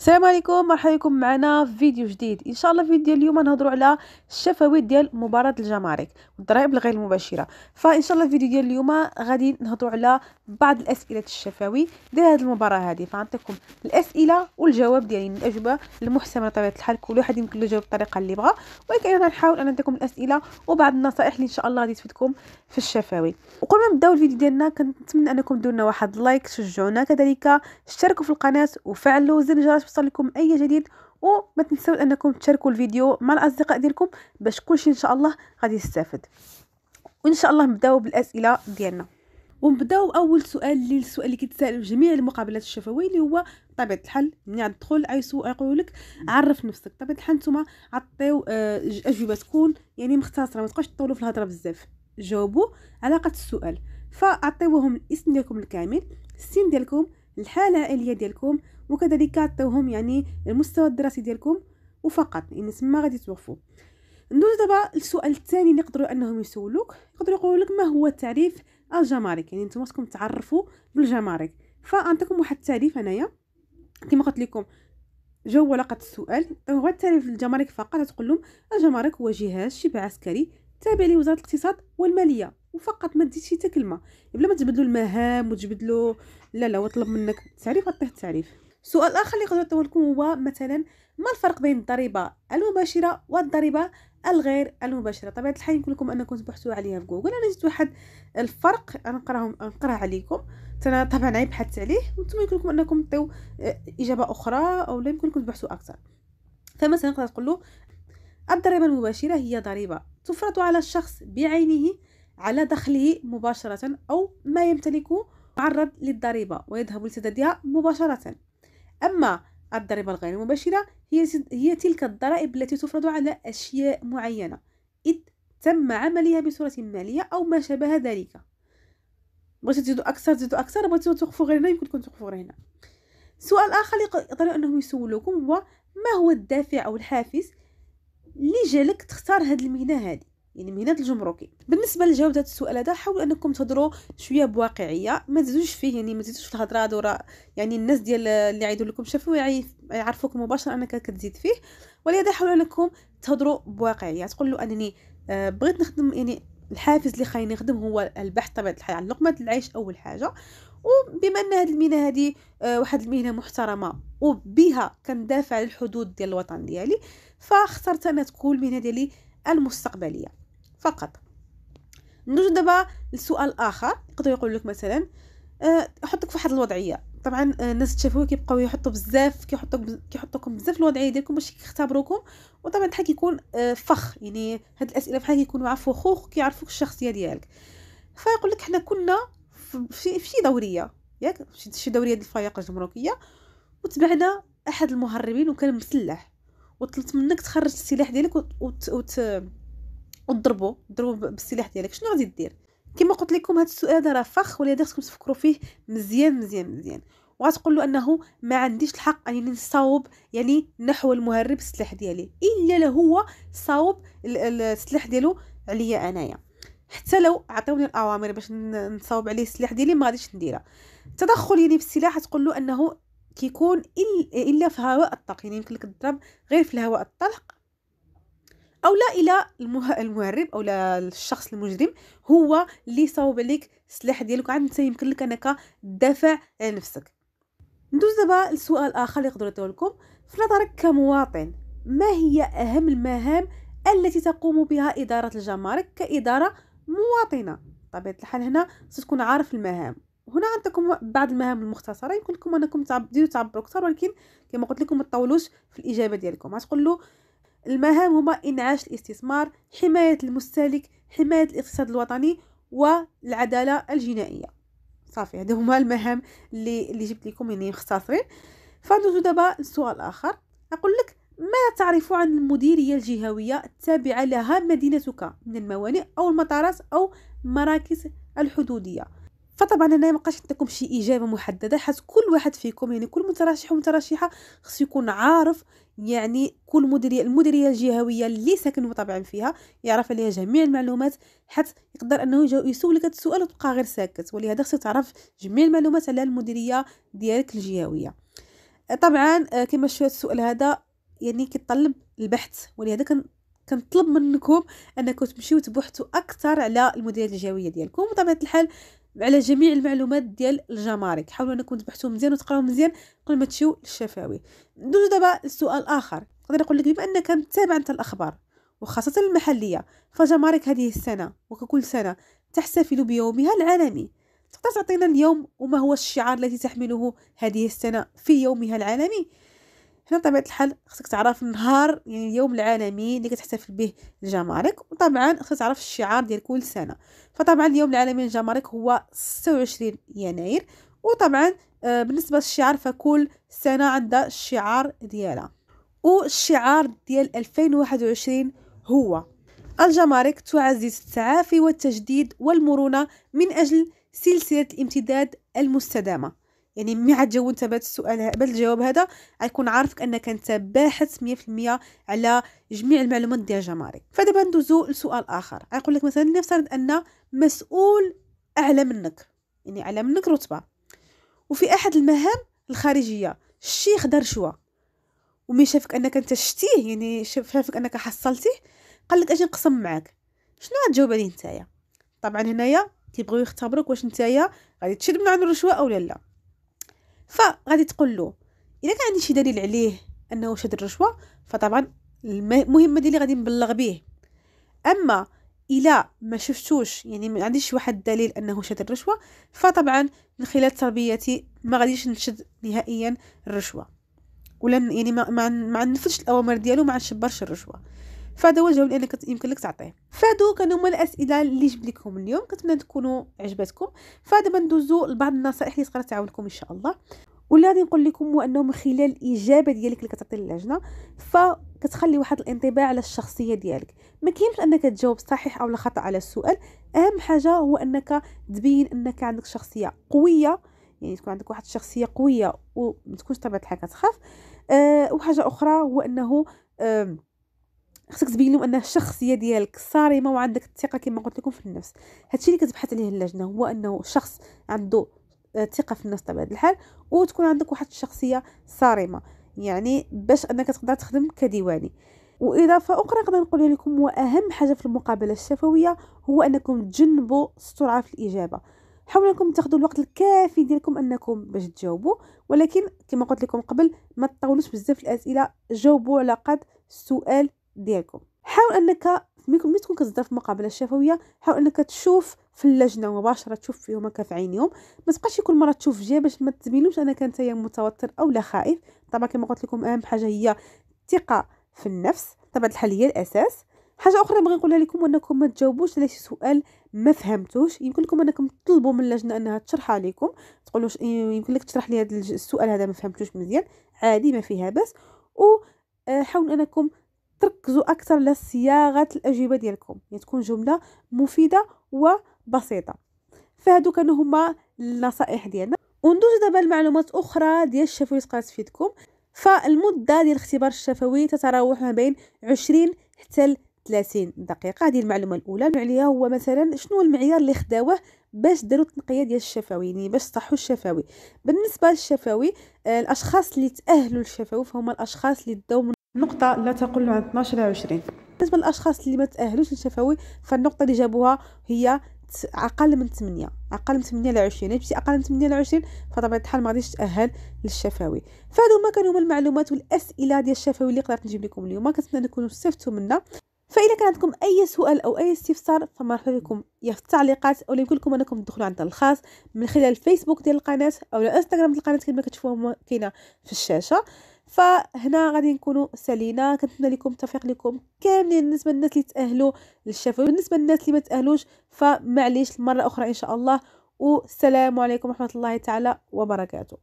السلام عليكم مرحبا بكم معنا في فيديو جديد ان شاء الله في فيديو اليوم نهضروا على الشفوي ديال مباراه الجمارك والضرائب الغير مباشره فان شاء الله فيديو ديال اليوم غادي نهضروا على بعض الاسئله الشفوي ديال هذه المباراه هذه فغنعطيكم الاسئله والجواب ديالي يعني الاجوبه المحسمه بطبيعه الحال كل واحد يمكن له يجاوب بالطريقه اللي بغى ولكن انا غنحاول ان نعطيكم الاسئله وبعض النصائح اللي ان شاء الله غادي تفيدكم في الشفوي وقبل ما نبداو الفيديو ديالنا كنتمنى انكم ديروا لنا واحد لايك تشجعونا كذلك اشتركوا في القناه وفعلوا زر الجرس يوصل لكم اي جديد وما تنسوا انكم تشاركوا الفيديو مع الاصدقاء ديالكم باش كلشي ان شاء الله غادي يستافد وان شاء الله نبداو بالاسئله ديالنا ونبداو باول سؤال اللي السؤال اللي كيتسال في جميع المقابلات الشفويه اللي هو طبيعه الحل ملي تدخل اي عيسو يقول لك عرف نفسك طبيعه الحال نتوما عطيو آه، اجوبه تكون يعني مختصره ما تبقاش تطولوا في الهضره بزاف جاوبوا علاقه السؤال فاعطيوهم الاسم ديالكم الكامل السن ديالكم الحاله العائليه ديالكم وكذلك عطيوهم يعني المستوى الدراسي ديالكم وفقط يعني تما غادي توقفوا ندوز دابا للسؤال الثاني اللي يقدروا انهم يسولوك يقدروا يقولوا لك ما هو تعريف الجمارك يعني نتوما خصكم تعرفوا بالجمارك فانتكم واحد التعريف انايا كما قلت لكم جو ورقه السؤال هو التعريف الجمارك فقط تقول لهم الجمارك هو جهاز شبه عسكري تابع لوزاره الاقتصاد والماليه وفقط ما ديتش حتى كلمه بلا ما تبدلوا المهام وتجبدلو لا لا وطلب منك التعريف عطيه التعريف سؤال آخر اللي غادي نعطيه لكم هو مثلا ما الفرق بين الضريبة المباشرة والضريبة الغير المباشرة طبعا الحال يمكن لكم أنكم تبحثوا عليها في جوجل أنا جبت واحد الفرق نقراهم نقراه عليكم طبعا عيب بحثت عليه وانتم يمكن لكم أنكم تعطيو آه، إجابة أخرى أو لا يمكن لكم تبحثوا أكثر فمثلا نقدر تقول له الضريبة المباشرة هي ضريبة تفرض على الشخص بعينه على دخله مباشرة أو ما يمتلكه معرض للضريبة ويذهب لسددها مباشرة أما الضريبة الغير مباشرة هي هي تلك الضرائب التي تفرض على أشياء معينة إذ تم عملها بصورة مالية أو ما شابه ذلك بغيتو تزيدو أكثر تزيدو أكثر بغيتو توقفو غير هنا يمكنكم توقفو غير هنا سؤال آخر يقدروا أنهم يسولوكم هو ما هو الدافع أو الحافز اللي جالك تختار هاد المهنة هادي يعني مهند الجمركي بالنسبه لجوده السؤال هذا حاول انكم تهضروا شويه بواقعيه ما تزيدوش فيه يعني ما تزيدوش في الهضره دورا يعني الناس ديال اللي عيدوا لكم شافوا يعرفوك مباشره انك كتزيد فيه ولهذا حاولوا انكم تهضروا بواقعيه تقول له انني آه، بغيت نخدم يعني الحافز اللي خايني نخدم هو البحث طبيعه الحال عن لقمه العيش اول حاجه وبما ان هذه المهنه هذه آه، واحد المهنه محترمه وبها كندافع على الحدود ديال الوطن ديالي فاخترت ان تكون المهنه ديالي المستقبليه فقط نجد دابا لسؤال اخر يقدر يقول لك مثلا آه، حطك في واحد الوضعيه طبعا آه، الناس التشافوي كيبقاو يحطوا بزاف كيحطوك كيحطوكم بزاف الوضعيه ديالكم باش يختبروكم وطبعا بحال كيكون آه، فخ يعني هاد الاسئله بحال كيكونوا مع فخوخ كيعرفوك الشخصيه ديالك فيقول لك حنا كنا في شي دوريه ياك شي دوريه ديال الفياقه الجمركيه وتبعنا احد المهربين وكان مسلح وطلبت منك تخرج السلاح ديالك وت... وت... وت... وتضربو ضربو بالسلاح ديالك شنو غادي دير كما قلت لكم هذا السؤال هذا راه فخ ولهذا خصكم تفكروا فيه مزيان مزيان مزيان وغتقول له انه ما عنديش الحق انني نصاوب يعني نحو المهرب السلاح ديالي الا لو هو صاوب السلاح ديالو عليا انايا حتى لو عطيوني الاوامر باش نصاوب عليه السلاح ديالي ما غاديش نديرها التدخل يعني السلاح تقول له انه كيكون الا في هواء الطلق يعني يمكن لك تضرب غير في الهواء الطلق او لا الى المهرب او للشخص الشخص المجرم هو اللي صوب عليك السلاح ديالك عاد يمكن لك انك تدافع على نفسك ندوز دابا لسؤال اخر اللي يقدروا لكم في نظرك كمواطن ما هي اهم المهام التي تقوم بها اداره الجمارك كاداره مواطنه طبيعه الحال هنا ستكون عارف المهام هنا عندكم بعض المهام المختصره يمكن لكم انكم تعب تعبروا اكثر ولكن كما قلت لكم ما تطولوش في الاجابه ديالكم غتقول له المهام هما إنعاش الاستثمار حماية المستهلك حماية الاقتصاد الوطني والعدالة الجنائية صافي هادو هما المهام اللي اللي جبت لكم يعني مختصرين فندوزو دابا لسؤال آخر أقول لك ما تعرف عن المديرية الجهوية التابعة لها مدينتك من الموانئ أو المطارات أو المراكز الحدودية فطبعا هنا ما بقاش عندكم شي اجابه محدده حيت كل واحد فيكم يعني كل مترشح ومترشحه خصو يكون عارف يعني كل مديريه المديريه الجهويه اللي ساكن طبعا فيها يعرف عليها جميع المعلومات حيت يقدر انه يسولك هذا السؤال وتبقى غير ساكت ولهذا خصك تعرف جميع المعلومات على المديريه ديالك الجهويه طبعا آه، كما شفت السؤال هذا يعني كيطلب البحث ولهذا كنطلب منكم انكم تمشيو تبحثوا اكثر على المديريه الجويه ديالكم وطبيعه الحال على جميع المعلومات ديال الجمارك حاولوا انكم تبحثوا مزيان وتقراو مزيان قبل ما تمشيو للشفاوي ندوز دابا لسؤال اخر نقدر نقول لك بما انك متابع انت الاخبار وخاصه المحليه فجمارك هذه السنه وككل سنه تحتفل بيومها العالمي تقدر تعطينا اليوم وما هو الشعار الذي تحمله هذه السنه في يومها العالمي هنا بطبيعه الحال خصك تعرف النهار يعني اليوم العالمي اللي كتحتفل به الجمارك وطبعا خصك تعرف الشعار ديال كل سنه فطبعا اليوم العالمي للجمارك هو 26 يناير وطبعا آه، بالنسبه للشعار فكل سنه عندها الشعار ديالها والشعار ديال 2021 هو الجمارك تعزز التعافي والتجديد والمرونه من اجل سلسله الامتداد المستدامه يعني مي عتجاوب انت بهذا السؤال بهذا الجواب هذا غيكون عارفك انك انت باحث 100% على جميع المعلومات ديال جمارك فدابا ندوزو لسؤال اخر غيقول لك مثلا نفترض ان مسؤول اعلى منك يعني اعلى منك رتبه وفي احد المهام الخارجيه الشيخ دار رشوه ومي شافك انك انت شتيه يعني شافك انك حصلتيه قال لك اجي نقسم معاك شنو غتجاوب عليه نتايا طبعا هنايا كيبغيو يختبروك واش نتايا غادي تشد من عند الرشوه اولا لا لا فغادي تقول له اذا كان عندي شي دليل عليه انه شاد الرشوه فطبعا المهمه ديالي غادي نبلغ به اما الا ما شفتوش يعني ما عنديش واحد الدليل انه شاد الرشوه فطبعا من خلال تربيتي ما غاديش نشد نهائيا الرشوه ولا يعني ما ما, ما نفذش الاوامر ديالو ما نشبرش الرشوه فهذا هو الجواب اللي يمكن لك تعطيه فهادو كانوا هما الاسئله اللي جبت لكم اليوم كنتمنى تكونوا عجبتكم فدابا ندوزو لبعض النصائح اللي تقدر تعاونكم ان شاء الله واللي غادي نقول لكم هو انه من خلال الاجابه ديالك اللي كتعطي للجنه فكتخلي واحد الانطباع على الشخصيه ديالك ما كاينش انك تجاوب صحيح او خطا على السؤال اهم حاجه هو انك تبين انك عندك شخصيه قويه يعني تكون عندك واحد الشخصيه قويه وما تكونش طبيعه الحال كتخاف أه وحاجه اخرى هو انه أه خصك تبين لهم ان الشخصيه ديالك صارمه وعندك الثقه كما قلت لكم في النفس هادشي اللي كتبحث عليه اللجنه هو انه شخص عنده آه، ثقه في النفس بطبيعه الحال وتكون عندك واحد الشخصيه صارمه يعني باش انك تقدر تخدم كديواني واضافه اخرى نقدر نقول لكم واهم حاجه في المقابله الشفويه هو انكم تجنبوا السرعه في الاجابه حاولوا انكم تاخذوا الوقت الكافي ديالكم انكم باش تجاوبوا ولكن كما قلت لكم قبل ما تطولوش بزاف الاسئله جاوبوا على قد السؤال ديالكم حاول انك ملي تكون كتهضر في مقابله شفويه حاول انك تشوف في اللجنه مباشره تشوف فيهم في عينيهم ما تبقاش كل مره تشوف جهه باش ما تبينوش انك انت متوتر او لا خائف طبعا كما قلت لكم اهم حاجه هي الثقه في النفس طبعا الحل هي الاساس حاجه اخرى بغي نقولها لكم انكم ما تجاوبوش على شي سؤال ما فهمتوش يمكن لكم انكم تطلبوا من اللجنه انها تشرحها لكم تقولوا يمكن لك تشرح لي هذا السؤال هذا ما فهمتوش مزيان عادي ما فيها باس وحاول آه، انكم تركزوا اكثر على صياغه الاجوبه ديالكم يعني تكون جمله مفيده وبسيطه فهادو كانوا هما النصائح ديالنا وندوز دابا لمعلومات اخرى ديال الشفوي تقدر تفيدكم فالمده ديال الاختبار الشفوي تتراوح ما بين 20 حتى 30 دقيقه هذه المعلومه الاولى عليها هو مثلا شنو المعيار اللي خداوه باش داروا التنقيه ديال الشفوي يعني باش صحوا الشفوي بالنسبه للشفوي آه، الاشخاص اللي تاهلوا للشفوي فهم الاشخاص اللي داو نقطة لا تقل عن 12 إلى 20 بالنسبة للأشخاص اللي ما تأهلوش للشفوي فالنقطة اللي جابوها هي أقل من 8 أقل من 8 إلى 20 يعني أقل من 8 إلى 20 فطبعا الحال ما غاديش تأهل للشفوي فهادو ما كانوا هما المعلومات والأسئلة ديال الشفوي اللي قدرت نجيب لكم اليوم كنتمنى تكونوا استفدتوا منها فإذا كان عندكم أي سؤال أو أي استفسار فمرحبا بكم يا في التعليقات أو يمكن لكم أنكم تدخلوا عندنا الخاص من خلال الفيسبوك ديال القناة أو الانستغرام ديال القناة كما كتشوفوها كاينة في الشاشة فهنا غادي نكونوا سالينا كنتمنى لكم التوفيق لكم كاملين بالنسبه للناس اللي تاهلوا للشفوي بالنسبه للناس اللي ما تاهلوش فمعليش مره اخرى ان شاء الله والسلام عليكم ورحمه الله تعالى وبركاته